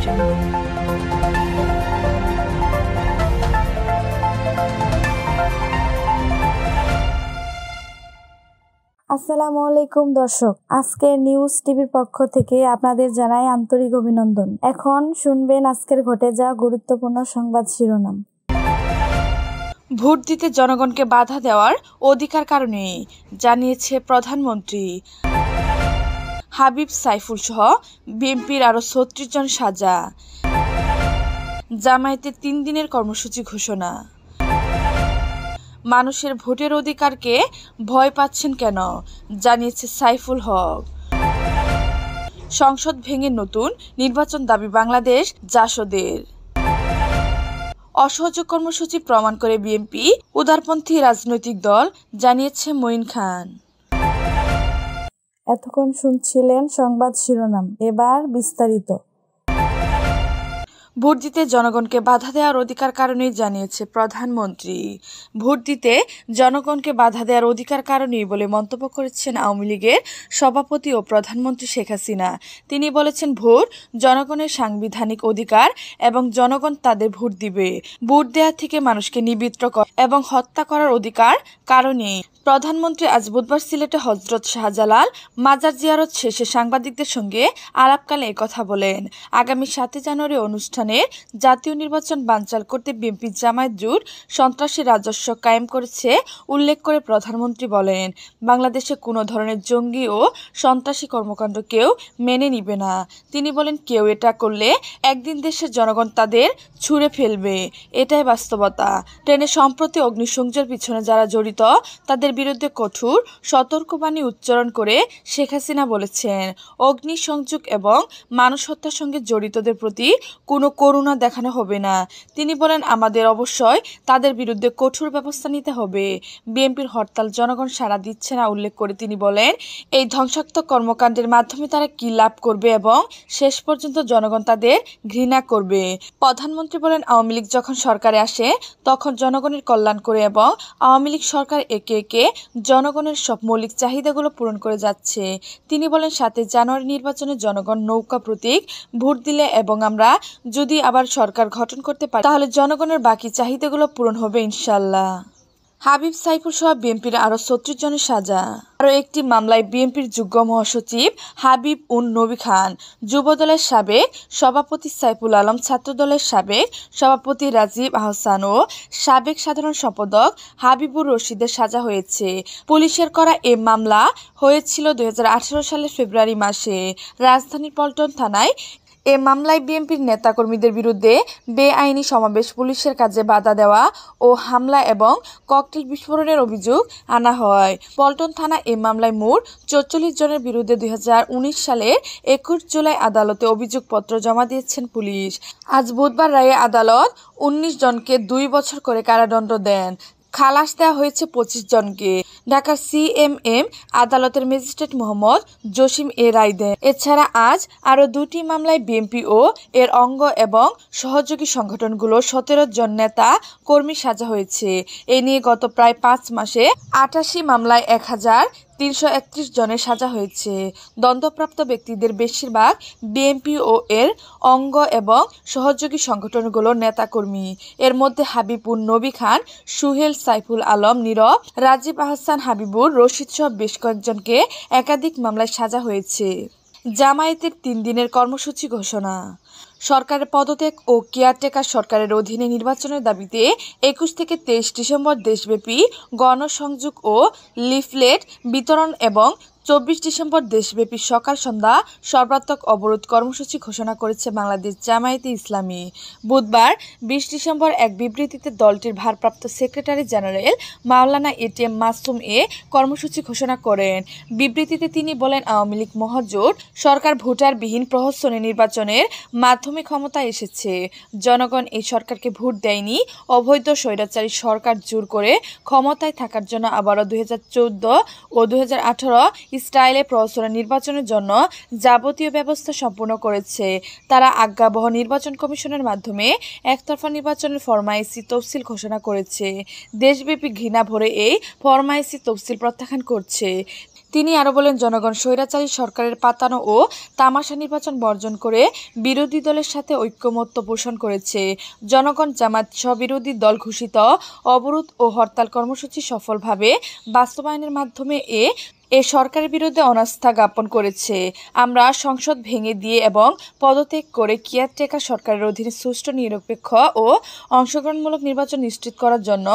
আসসালামু আলাইকুম দর্শক আজকে নিউজ টিভির পক্ষ থেকে আপনাদের জানাই আন্তরিক অভিনন্দন এখন শুনবেন আজকের ঘটে যাওয়া গুরুত্বপূর্ণ সংবাদ শিরোনাম ভোট দিতে জনগণকে বাধা দেওয়ার অধিকার কারণে জানিয়েছে প্রধানমন্ত্রী হাবিব সাইফুল সহ বিএনপির আরও ছত্রিশ জন সাজা জামায়াতে তিন দিনের কর্মসূচি ঘোষণা মানুষের ভোটের অধিকারকে ভয় পাচ্ছেন কেন জানিয়েছে সাইফুল হক সংসদ ভেঙে নতুন নির্বাচন দাবি বাংলাদেশ জাসদের অসহযোগ কর্মসূচি প্রমাণ করে বিএনপি উদারপন্থী রাজনৈতিক দল জানিয়েছে মঈন খান এতক্ষণ শুনছিলেন সংবাদ শিরোনাম এবার বিস্তারিত ভোট দিতে জনগণকে বাধা দেওয়ার অধিকার কারণেই জানিয়েছে প্রধানমন্ত্রী ভোট দিতে জনগণকে বাধা দেওয়ার অধিকার কারণেই বলে মন্তব্য করেছেন আওয়ামী লীগের সভাপতি ও প্রধানমন্ত্রী শেখ হাসিনা তিনি বলেছেন ভোট জনগণের সাংবিধানিক অধিকার এবং জনগণ তাদের ভোট দিবে ভোট দেওয়া থেকে মানুষকে নিবৃত্ত এবং হত্যা করার অধিকার কারণে প্রধানমন্ত্রী আজ বুধবার সিলেটে হজরত শাহজালাল মাজার জিয়ারত শেষে সাংবাদিকদের সঙ্গে আলাপকালে কথা বলেন আগামী সাতই জানুয়ারি অনুষ্ঠানে আসনে জাতীয় নির্বাচন বানচাল করতে বিএনপি জামায়াত জোট সন্ত্রাসী রাজস্ব কায়েম করেছে উল্লেখ করে প্রধানমন্ত্রী বলেন বাংলাদেশে কোনো ধরনের জঙ্গি ও সন্ত্রাসী কর্মকাণ্ড কেউ মেনে নিবে না তিনি বলেন কেউ এটা করলে একদিন দেশের জনগণ তাদের ছুঁড়ে ফেলবে এটাই বাস্তবতা ট্রেনে সম্প্রতি অগ্নিসংযোগের পিছনে যারা জড়িত তাদের বিরুদ্ধে কঠোর সতর্কবাণী উচ্চারণ করে শেখ হাসিনা বলেছেন অগ্নিসংযোগ এবং মানুষ হত্যার সঙ্গে জড়িতদের প্রতি কোনো করুণা দেখানো হবে না তিনি বলেন আমাদের অবশ্যই তাদের বিরুদ্ধে কঠোর ব্যবস্থা নিতে হবে বিএনপির হরতাল জনগণ সাড়া দিচ্ছে না উল্লেখ করে তিনি বলেন এই ধ্বংসাত্মক কর্মকাণ্ডের মাধ্যমে তারা কি লাভ করবে এবং শেষ পর্যন্ত জনগণ তাদের ঘৃণা করবে প্রধানমন্ত্রী বলেন আওয়ামী লীগ যখন সরকারে আসে তখন জনগণের কল্যাণ করে এবং আওয়ামী লীগ সরকার একে একে জনগণের সব মৌলিক চাহিদাগুলো পূরণ করে যাচ্ছে তিনি বলেন সাথে জানুয়ারি নির্বাচনে জনগণ নৌকা প্রতীক ভোট দিলে এবং আমরা যদি যদি আবার সরকার গঠন করতে পারে তাহলে জনগণের বাকি চাহিদাগুলো পূরণ হবে ইনশাল্লাহ হাবিব সাইফুল সহ বিএনপির আরো ছত্রিশ জনের সাজা আরও একটি মামলায় বিএনপির যুগ্ম মহাসচিব হাবিব উন নবী খান যুবদলের সাবেক সভাপতি সাইফুল আলম ছাত্রদলের সাবেক সভাপতি রাজীব আহসান ও সাবেক সাধারণ সম্পাদক হাবিবুর রশিদের সাজা হয়েছে পুলিশের করা এ মামলা হয়েছিল দুই সালের ফেব্রুয়ারি মাসে রাজধানীর পল্টন থানায় এ মামলায় বিএনপির নেতাকর্মীদের বিরুদ্ধে বেআইনি সমাবেশ পুলিশের কাজে বাধা দেওয়া ও হামলা এবং ককটেল বিস্ফোরণের অভিযোগ আনা হয় পল্টন থানা এ মামলায় মোট চৌচল্লিশ জনের বিরুদ্ধে দুই সালের একুশ জুলাই আদালতে অভিযোগপত্র জমা দিয়েছেন পুলিশ আজ বুধবার রায়ে আদালত ১৯ জনকে দুই বছর করে কারাদণ্ড দেন খালাস দেওয়া হয়েছে পঁচিশ জনকে ঢাকার সিএমএম আদালতের ম্যাজিস্ট্রেট মোহাম্মদ জসিম এ রায় দেন এছাড়া আজ আরও দুটি মামলায় বিএনপি ও এর অঙ্গ এবং সহযোগী সংগঠনগুলো সতেরো জন নেতা কর্মী সাজা হয়েছে এ নিয়ে গত প্রায় পাঁচ মাসে আটাশি মামলায় এক হাজার তিনশো একত্রিশ জনের সাজা হয়েছে দণ্ডপ্রাপ্ত ব্যক্তিদের বেশিরভাগ বিএমপি ও এর অঙ্গ এবং সহযোগী সংগঠনগুলোর নেতাকর্মী এর মধ্যে হাবিবুর নবী খান সুহেল সাইফুল আলম নীরব রাজীব আহসান হাবিবুর রশিদ সহ বেশ কয়েকজনকে একাধিক মামলায় সাজা হয়েছে জামায়াতের তিন দিনের কর্মসূচি ঘোষণা সরকারের পদত্যাগ ও কেয়ারটেকার সরকারের অধীনে নির্বাচনের দাবিতে একুশ থেকে তেইশ ডিসেম্বর দেশব্যাপী গণসংযোগ ও লিফলেট বিতরণ এবং চব্বিশ ডিসেম্বর দেশব্যাপী সকাল সন্ধ্যা সর্বাত্মক অবরোধ কর্মসূচি ঘোষণা করেছে বাংলাদেশ জামায়াতে ইসলামী বুধবার বিশ ডিসেম্বর এক বিবৃতিতে দলটির ভারপ্রাপ্ত secretary general Maulana ATM Masum এ কর্মসূচি ঘোষণা করেন বিবৃতিতে তিনি বলেন আওয়ামী লীগ মহাজোট সরকার ভোটারবিহীন প্রহসনে নির্বাচনের মাধ্যমে ক্ষমতায় এসেছে জনগণ এই সরকারকে ভোট দেয়নি অবৈধ স্বৈরাচারী সরকার জোর করে ক্ষমতায় থাকার জন্য আবারও দুই ও দু স্টাইলে প্রহসনের নির্বাচনের জন্য যাবতীয় ব্যবস্থা সম্পূর্ণ করেছে তারা আজ্ঞাবহ নির্বাচন কমিশনের মাধ্যমে একতরফা নির্বাচনের ফরমাইসি তফসিল ঘোষণা করেছে দেশব্যাপী ঘৃণা ভরে এই ফরমাইসি তফসিল প্রত্যাখ্যান করছে তিনি আরও বলেন জনগণ স্বৈরাচারী সরকারের পাতানো ও তামাশা নির্বাচন বর্জন করে বিরোধী দলের সাথে ঐক্যমত্য পোষণ করেছে জনগণ জামাত সবিরোধী দল ঘোষিত অবরোধ ও হরতাল কর্মসূচি সফলভাবে বাস্তবায়নের মাধ্যমে এ এ সরকারের বিরুদ্ধে অনাস্থা জ্ঞাপন করেছে আমরা সংসদ ভেঙে দিয়ে এবং পদত্যাগ করে কেয়ারটেকার সরকারের অধীনে সুষ্ঠু নিরপেক্ষ ও অংশগ্রহণমূলক নির্বাচন নিশ্চিত করার জন্য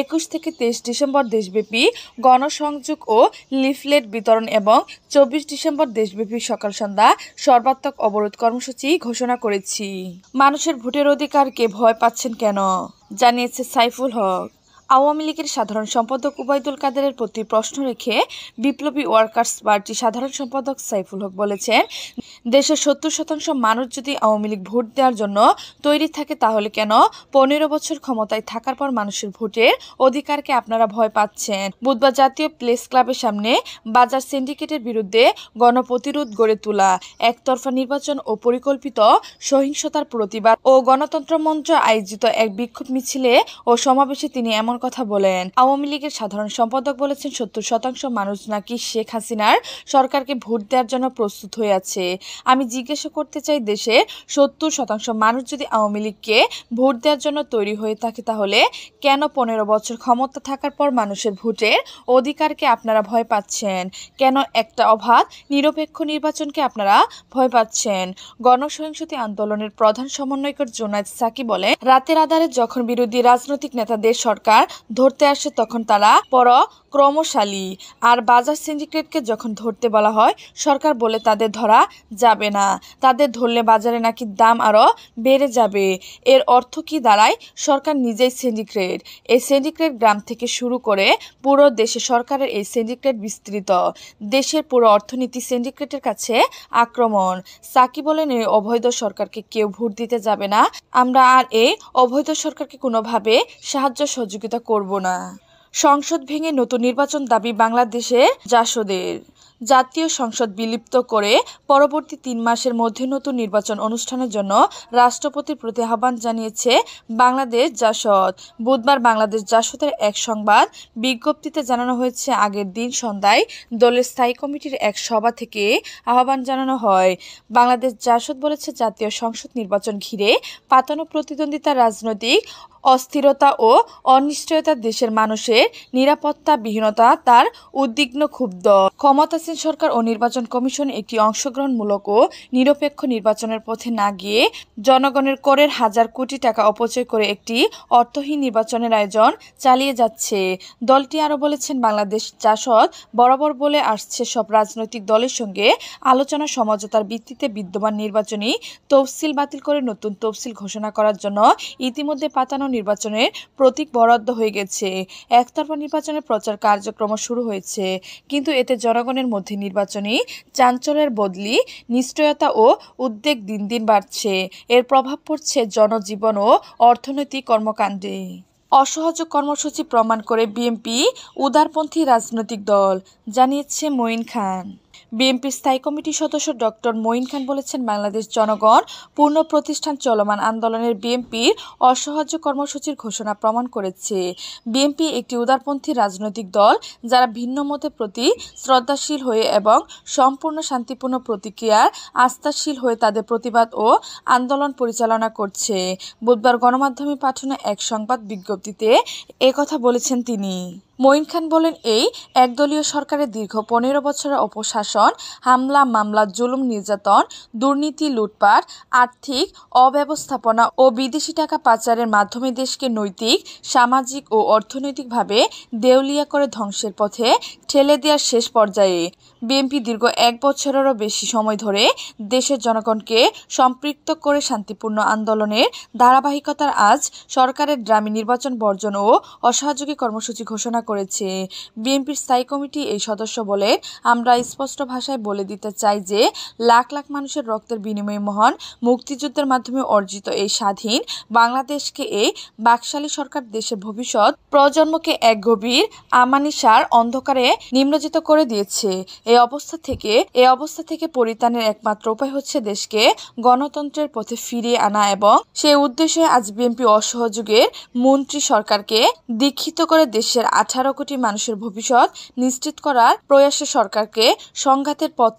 একুশ থেকে তেইশ ডিসেম্বর দেশব্যাপী গণসংযোগ ও লিফলেট বিতরণ এবং চব্বিশ ডিসেম্বর দেশব্যাপী সকাল সন্ধ্যা সর্বাত্মক অবরোধ কর্মসূচি ঘোষণা করেছি মানুষের ভোটের অধিকারকে ভয় পাচ্ছেন কেন জানিয়েছে সাইফুল হক আওয়ামী লীগের সাধারণ সম্পাদক উবায়দুল কাদেরের প্রতি প্রশ্ন রেখে বিপ্লবী ওয়ার্কার্স পার্টি সাধারণ সম্পাদক সাইফুল হক বলেছেন দেশের সত্তর শতাংশ মানুষ যদি আওয়ামী লীগ ভোট দেওয়ার জন্য তৈরি থাকে তাহলে কেন পনেরো বছর ক্ষমতায় থাকার পর মানুষের ভোটের অধিকারকে আপনারা ভয় পাচ্ছেন বুধবার জাতীয় প্লেস ক্লাবের সামনে বাজার সিন্ডিকেটের বিরুদ্ধে গণপ্রতিরোধ গড়ে তোলা একতরফা নির্বাচন ও পরিকল্পিত সহিংসতার প্রতিবাদ ও গণতন্ত্র মঞ্চ আয়োজিত এক বিক্ষোভ মিছিলে ও সমাবেশে তিনি এমন পাঠানোর কথা বলেন আওয়ামী লীগের সাধারণ সম্পাদক বলেছেন সত্তর শতাংশ মানুষ নাকি শেখ হাসিনার সরকারকে ভোট দেওয়ার জন্য প্রস্তুত হয়ে আছে আমি জিজ্ঞাসা করতে চাই দেশে সত্তর শতাংশ মানুষ যদি আওয়ামী লীগকে ভোট দেওয়ার জন্য তৈরি হয়ে থাকে তাহলে কেন পনেরো বছর ক্ষমতা থাকার পর মানুষের ভোটের অধিকারকে আপনারা ভয় পাচ্ছেন কেন একটা অবাধ নিরপেক্ষ নির্বাচনকে আপনারা ভয় পাচ্ছেন গণসহিংসতি আন্দোলনের প্রধান সমন্বয়কর জোনায়দ সাকি বলেন রাতের আধারে যখন বিরোধী রাজনৈতিক নেতাদের সরকার ধরতে আসে তখন তারা পর ক্রমশালী আর বাজার সিন্ডিকেটকে যখন ধরতে বলা হয় সরকার বলে তাদের ধরা যাবে না তাদের ধরলে বাজারে নাকি দাম আরও বেড়ে যাবে এর অর্থ কি দাঁড়ায় সরকার নিজেই সিন্ডিকেট এই সিন্ডিকেট গ্রাম থেকে শুরু করে পুরো দেশে সরকারের এই সিন্ডিকেট বিস্তৃত দেশের পুরো অর্থনীতি সিন্ডিকেটের কাছে আক্রমণ সাকি বলেন এই অবৈধ সরকারকে কেউ ভোট দিতে যাবে না আমরা আর এই অবৈধ সরকারকে কোনোভাবে সাহায্য সহযোগিতা করব না সংসদ ভেঙে নতুন নির্বাচন দাবি বাংলাদেশে জাসদের জাতীয় সংসদ বিলুপ্ত করে পরবর্তী তিন মাসের মধ্যে নতুন নির্বাচন অনুষ্ঠানের জন্য রাষ্ট্রপতির প্রতি আহ্বান জানিয়েছে বাংলাদেশ জাসদ বুধবার বাংলাদেশ জাসদের এক সংবাদ বিজ্ঞপ্তিতে জানানো হয়েছে আগের দিন সন্ধ্যায় দলের স্থায়ী কমিটির এক সভা থেকে আহ্বান জানানো হয় বাংলাদেশ জাসদ বলেছে জাতীয় সংসদ নির্বাচন ঘিরে পাতানো প্রতিদ্বন্দ্বিতা রাজনৈতিক অস্থিরতা ও অনিশ্চয়তা দেশের মানুষের নিরাপত্তা বিহীনতা তার উদ্বিগ্ন ক্ষুব্ধ ক্ষমতাসীন সরকার ও নির্বাচন কমিশন একটি অংশগ্রহণমূলক ও নিরপেক্ষ নির্বাচনের পথে না গিয়ে জনগণের করের হাজার কোটি টাকা অপচয় করে একটি অর্থহীন নির্বাচনের আয়োজন চালিয়ে যাচ্ছে দলটি আরও বলেছেন বাংলাদেশ জাসদ বরাবর বলে আসছে সব রাজনৈতিক দলের সঙ্গে আলোচনা সমঝোতার ভিত্তিতে বিদ্যমান নির্বাচনী তফসিল বাতিল করে নতুন তফসিল ঘোষণা করার জন্য ইতিমধ্যে পাতানো নির্বাচনে প্রতীক বরাদ্দ হয়ে গেছে একতরফা নির্বাচনের প্রচার কার্যক্রম শুরু হয়েছে কিন্তু এতে জনগণের মধ্যে নির্বাচনী চাঞ্চল্যের বদলি নিশ্চয়তা ও উদ্বেগ দিন দিন বাড়ছে এর প্রভাব পড়ছে জনজীবন ও অর্থনৈতিক কর্মকাণ্ডে অসহযোগ কর্মসূচি প্রমাণ করে বিএনপি উদারপন্থী রাজনৈতিক দল জানিয়েছে মঈন খান বিএনপির স্থায়ী কমিটির সদস্য ডক্টর মঈন খান বলেছেন বাংলাদেশ জনগণ পূর্ণ প্রতিষ্ঠান চলমান আন্দোলনের বিএনপির অসহায্য কর্মসূচির ঘোষণা প্রমাণ করেছে বিএনপি একটি উদারপন্থী রাজনৈতিক দল যারা ভিন্ন মতের প্রতি শ্রদ্ধাশীল হয়ে এবং সম্পূর্ণ শান্তিপূর্ণ প্রতিক্রিয়ার আস্থাশীল হয়ে তাদের প্রতিবাদ ও আন্দোলন পরিচালনা করছে বুধবার গণমাধ্যমে পাঠানো এক সংবাদ বিজ্ঞপ্তিতে একথা বলেছেন তিনি মঈন খান বলেন এই একদলীয় সরকারের দীর্ঘ পনেরো বছরের অপশাসন হামলা মামলা জুলুম নির্যাতন দুর্নীতি লুটপাট আর্থিক অব্যবস্থাপনা ও বিদেশি টাকা পাচারের মাধ্যমে দেশকে নৈতিক সামাজিক ও অর্থনৈতিকভাবে দেউলিয়া করে ধ্বংসের পথে ঠেলে দেওয়ার শেষ পর্যায়ে বিএনপি দীর্ঘ এক বছরেরও বেশি সময় ধরে দেশের জনগণকে সম্পৃক্ত করে শান্তিপূর্ণ আন্দোলনের ধারাবাহিকতার আজ সরকারের গ্রামীণ নির্বাচন বর্জন ও অসহযোগী কর্মসূচি ঘোষণা করেছে বিএনপির স্থায়ী কমিটি এই সদস্য বলে আমরা স্পষ্ট ভাষায় বলে দিতে চাই যে লাখ লাখ মানুষের রক্তের বিনিময়ে মহান মুক্তিযুদ্ধের মাধ্যমে অর্জিত এই স্বাধীন বাংলাদেশকে এই বাকশালী সরকার দেশের ভবিষ্যৎ প্রজন্মকে এক গভীর আমানিসার অন্ধকারে নিম্নজিত করে দিয়েছে এই অবস্থা থেকে এই অবস্থা থেকে পরিত্রাণের একমাত্র উপায় হচ্ছে দেশকে গণতন্ত্রের পথে ফিরিয়ে আনা এবং সেই উদ্দেশ্যে আজ বিএনপি অসহযোগের মন্ত্রী সরকারকে দীক্ষিত করে দেশের আঠারো আঠারো কোটি মানুষের ভবিষ্যৎ নিশ্চিত করার প্রয়াসে সরকারকে সংঘাতের পথ